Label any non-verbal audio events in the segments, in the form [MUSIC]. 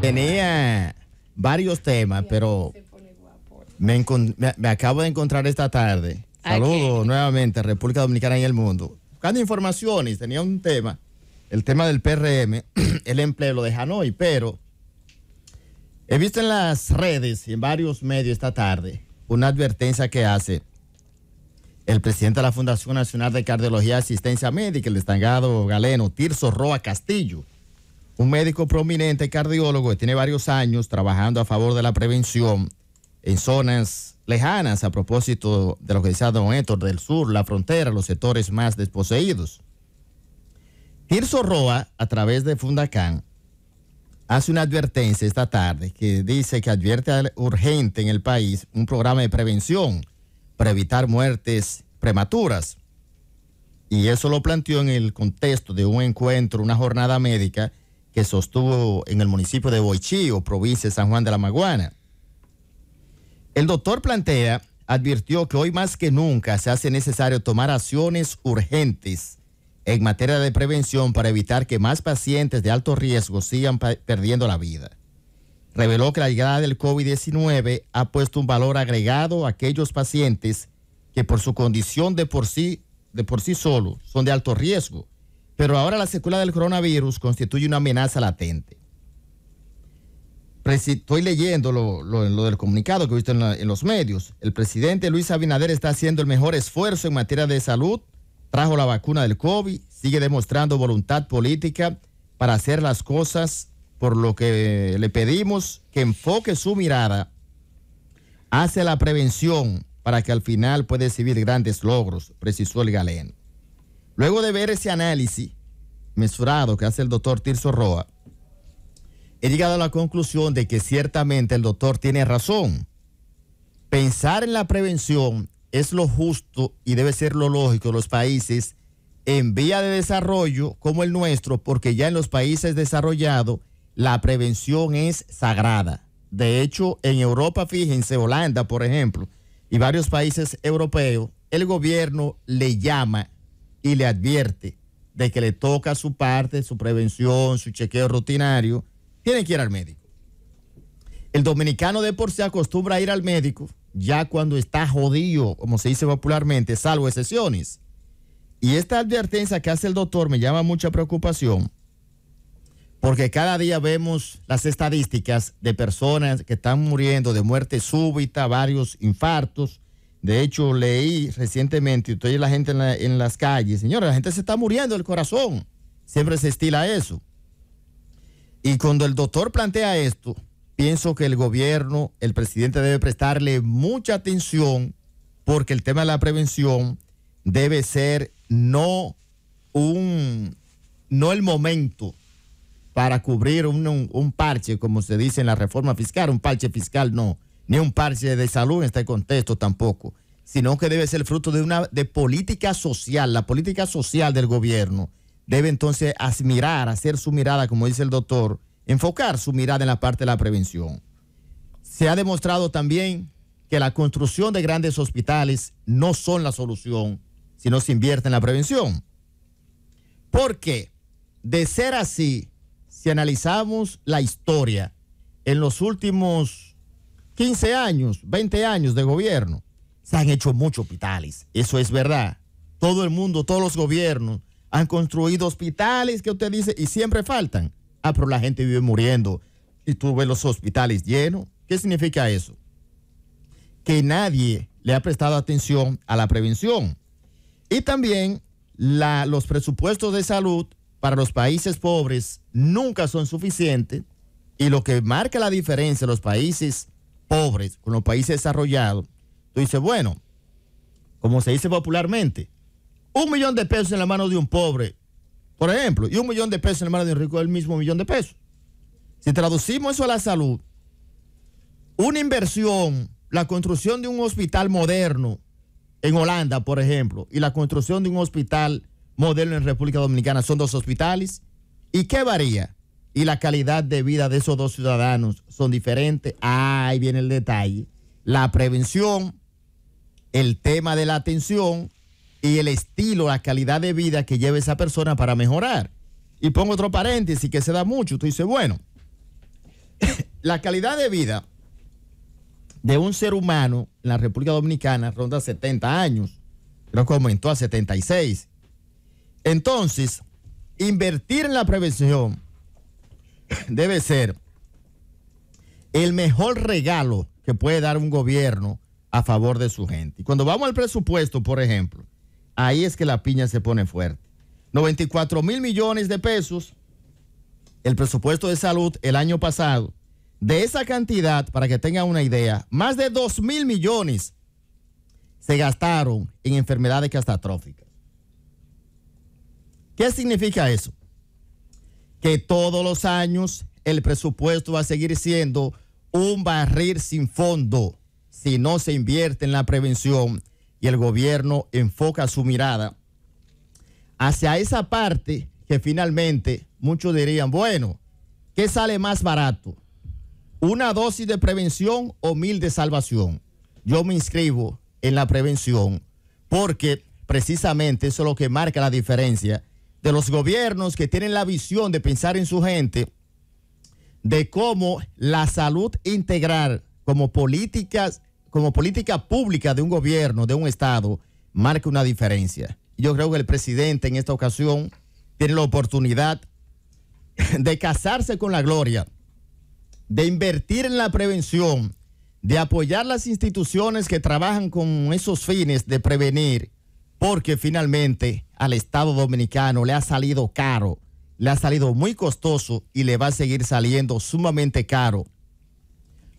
Tenía varios temas, pero me, acabo de encontrar esta tarde. Saludos nuevamente a República Dominicana y el mundo. Buscando informaciones, tenía un tema, el tema del PRM, [CLEARS THROAT] el empleo de Hanoi, pero he visto en las redes y en varios medios esta tarde una advertencia que hace el presidente de la Fundación Nacional de Cardiología y Asistencia Médica, el destacado galeno Tirso Roa Castillo un médico prominente, cardiólogo, que tiene varios años trabajando a favor de la prevención en zonas lejanas, a propósito de lo que decía don Héctor, del sur, la frontera, los sectores más desposeídos. Tirso Roa, a través de Fundacán, hace una advertencia esta tarde que dice que advierte urgente en el país un programa de prevención para evitar muertes prematuras. Y eso lo planteó en el contexto de un encuentro, una jornada médica que sostuvo en el municipio de Boichío, provincia de San Juan de la Maguana. El doctor plantea, advirtió que hoy más que nunca se hace necesario tomar acciones urgentes en materia de prevención para evitar que más pacientes de alto riesgo sigan perdiendo la vida. Reveló que la llegada del COVID-19 ha puesto un valor agregado a aquellos pacientes que por su condición de por sí, de por sí solo son de alto riesgo pero ahora la secuela del coronavirus constituye una amenaza latente. Estoy leyendo lo, del comunicado que he visto en, los medios. El presidente Luis Abinader está haciendo el mejor esfuerzo en materia de salud. Trajo la vacuna del COVID, sigue demostrando voluntad política para hacer las cosas, por lo que le pedimos que enfoque su mirada hacia la prevención para que al final pueda recibir grandes logros, precisó el galeno. Luego de ver ese análisis mesurado que hace el doctor Tirso Roa, he llegado a la conclusión de que ciertamente el doctor tiene razón. Pensar en la prevención es lo justo y debe ser lo lógico en los países en vía de desarrollo como el nuestro, porque ya en los países desarrollados la prevención es sagrada. De hecho, en Europa, fíjense, Holanda, por ejemplo, y varios países europeos, el gobierno le llama y le advierte de que le toca su parte, su prevención, su chequeo rutinario, tiene que ir al médico. El dominicano de por sí acostumbra a ir al médico ya cuando está jodido, como se dice popularmente, salvo excepciones. Y esta advertencia que hace el doctor me llama mucha preocupación porque cada día vemos las estadísticas de personas que están muriendo de muerte súbita, varios infartos, de hecho, leí recientemente, usted y la gente en, las calles, señores, la gente se está muriendo el corazón. Siempre se estila eso. Y cuando el doctor plantea esto, pienso que el gobierno, el presidente debe prestarle mucha atención porque el tema de la prevención debe ser no un no el momento para cubrir un parche, como se dice en la reforma fiscal, un parche fiscal no ni un parche de salud en este contexto tampoco, sino que debe ser fruto de una de política social, la política social del gobierno debe entonces admirar, hacer su mirada, como dice el doctor, enfocar su mirada en la parte de la prevención. Se ha demostrado también que la construcción de grandes hospitales no son la solución si no se invierte en la prevención. Porque de ser así, si analizamos la historia en los últimos 15 años, 20 años de gobierno, se han hecho muchos hospitales. Eso es verdad. Todo el mundo, todos los gobiernos han construido hospitales que usted dice y siempre faltan. Ah, pero la gente vive muriendo y tú ves los hospitales llenos. ¿Qué significa eso? Que nadie le ha prestado atención a la prevención. Y también los presupuestos de salud para los países pobres nunca son suficientes y lo que marca la diferencia en los países pobres, con los países desarrollados, tú dices, bueno, como se dice popularmente, un millón de pesos en la mano de un pobre, por ejemplo, y un millón de pesos en la mano de un rico es el mismo millón de pesos. Si traducimos eso a la salud, una inversión, la construcción de un hospital moderno en Holanda, por ejemplo, y la construcción de un hospital moderno en República Dominicana son dos hospitales. ¿Y qué varía? y la calidad de vida de esos dos ciudadanos son diferentes. ahí viene el detalle. La prevención, el tema de la atención y el estilo, la calidad de vida que lleva esa persona para mejorar. Y pongo otro paréntesis que se da mucho. Tú dices, bueno, [COUGHS] la calidad de vida de un ser humano en la República Dominicana ronda 70 años. Creo que aumentó a 76. Entonces, invertir en la prevención [LAUGHS] debe ser el mejor regalo que puede dar un gobierno a favor de su gente. cuando vamos al presupuesto, por ejemplo, ahí es que la piña se pone fuerte. 94 mil millones de pesos, el presupuesto de salud el año pasado. De esa cantidad, para que tengan una idea, más de 2 mil millones se gastaron en enfermedades catastróficas. ¿Qué significa eso? que todos los años el presupuesto va a seguir siendo un barril sin fondo si no se invierte en la prevención y el gobierno enfoca su mirada hacia esa parte que finalmente muchos dirían, bueno, ¿qué sale más barato? ¿Una dosis de prevención o mil de salvación? Yo me inscribo en la prevención porque precisamente eso es lo que marca la diferencia de los gobiernos que tienen la visión de pensar en su gente, de cómo la salud integral como políticas, como política pública de un gobierno, de un estado, marca una diferencia. Yo creo que el presidente en esta ocasión tiene la oportunidad de casarse con la gloria, de invertir en la prevención, de apoyar las instituciones que trabajan con esos fines de prevenir porque finalmente al Estado dominicano le ha salido caro, le ha salido muy costoso y le va a seguir saliendo sumamente caro.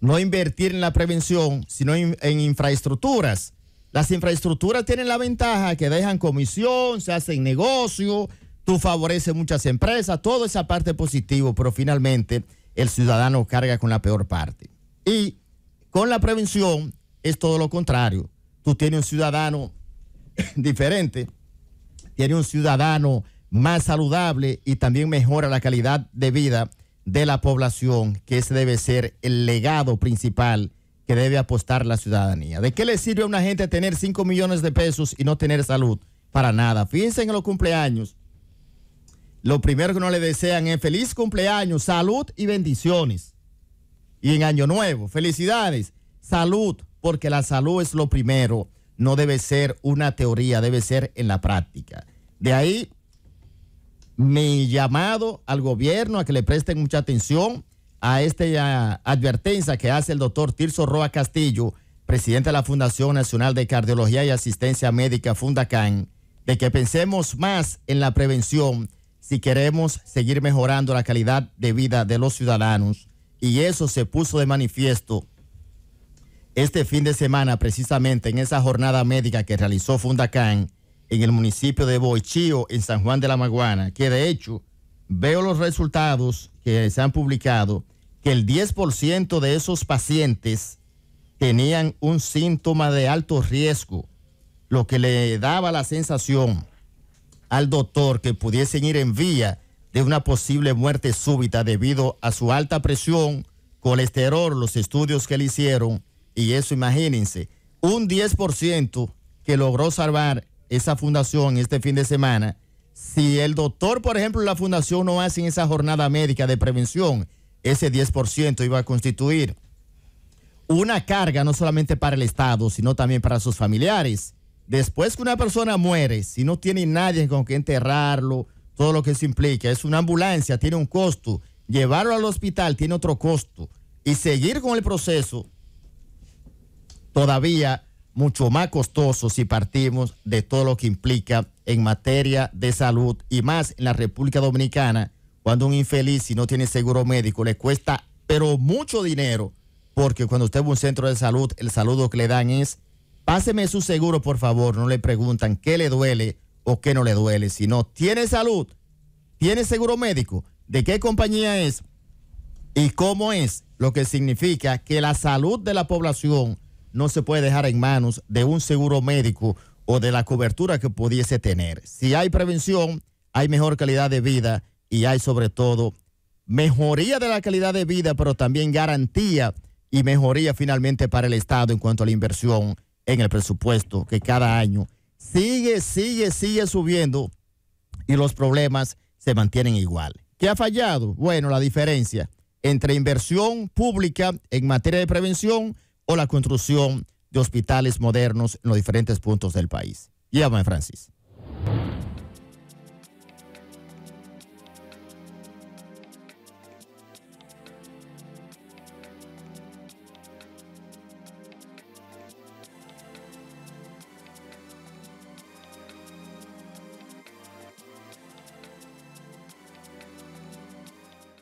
No invertir en la prevención, sino en infraestructuras. Las infraestructuras tienen la ventaja que dejan comisión, se hacen negocio, tú favoreces muchas empresas, toda esa parte positiva, pero finalmente el ciudadano carga con la peor parte. Y con la prevención es todo lo contrario. Tú tienes un ciudadano [LAUGHS] diferente, tiene un ciudadano más saludable y también mejora la calidad de vida de la población, que ese debe ser el legado principal que debe apostar la ciudadanía. ¿De qué le sirve a una gente tener 5 millones de pesos y no tener salud? Para nada. Fíjense en los cumpleaños. Lo primero que no le desean es feliz cumpleaños, salud y bendiciones. Y en Año Nuevo, felicidades, salud, porque la salud es lo primero no debe ser una teoría, debe ser en la práctica. De ahí mi llamado al gobierno a que le presten mucha atención a esta eh, advertencia que hace el doctor Tirso Roa Castillo, presidente de la Fundación Nacional de Cardiología y Asistencia Médica Fundacan, de que pensemos más en la prevención si queremos seguir mejorando la calidad de vida de los ciudadanos. Y eso se puso de manifiesto este fin de semana, precisamente en esa jornada médica que realizó Fundacán en el municipio de Boichío, en San Juan de la Maguana, que de hecho veo los resultados que se han publicado, que el 10% de esos pacientes tenían un síntoma de alto riesgo, lo que le daba la sensación al doctor que pudiesen ir en vía de una posible muerte súbita debido a su alta presión, colesterol, los estudios que le hicieron y eso, imagínense, un 10% que logró salvar esa fundación este fin de semana, si el doctor, por ejemplo, la fundación no hace esa jornada médica de prevención, ese 10% iba a constituir una carga no solamente para el Estado, sino también para sus familiares. Después que una persona muere, si no tiene nadie con que enterrarlo, todo lo que eso implica, es una ambulancia, tiene un costo, llevarlo al hospital tiene otro costo y seguir con el proceso todavía mucho más costoso si partimos de todo lo que implica en materia de salud y más en la República Dominicana, cuando un infeliz si no tiene seguro médico le cuesta pero mucho dinero, porque cuando usted va a un centro de salud, el saludo que le dan es, páseme su seguro por favor, no le preguntan qué le duele o qué no le duele, sino tiene salud, tiene seguro médico, de qué compañía es y cómo es, lo que significa que la salud de la población no se puede dejar en manos de un seguro médico o de la cobertura que pudiese tener. Si hay prevención, hay mejor calidad de vida y hay sobre todo mejoría de la calidad de vida, pero también garantía y mejoría finalmente para el Estado en cuanto a la inversión en el presupuesto que cada año sigue, sigue, sigue subiendo y los problemas se mantienen igual. ¿Qué ha fallado? Bueno, la diferencia entre inversión pública en materia de prevención o la construcción de hospitales modernos en los diferentes puntos del país. Llámame, Francis.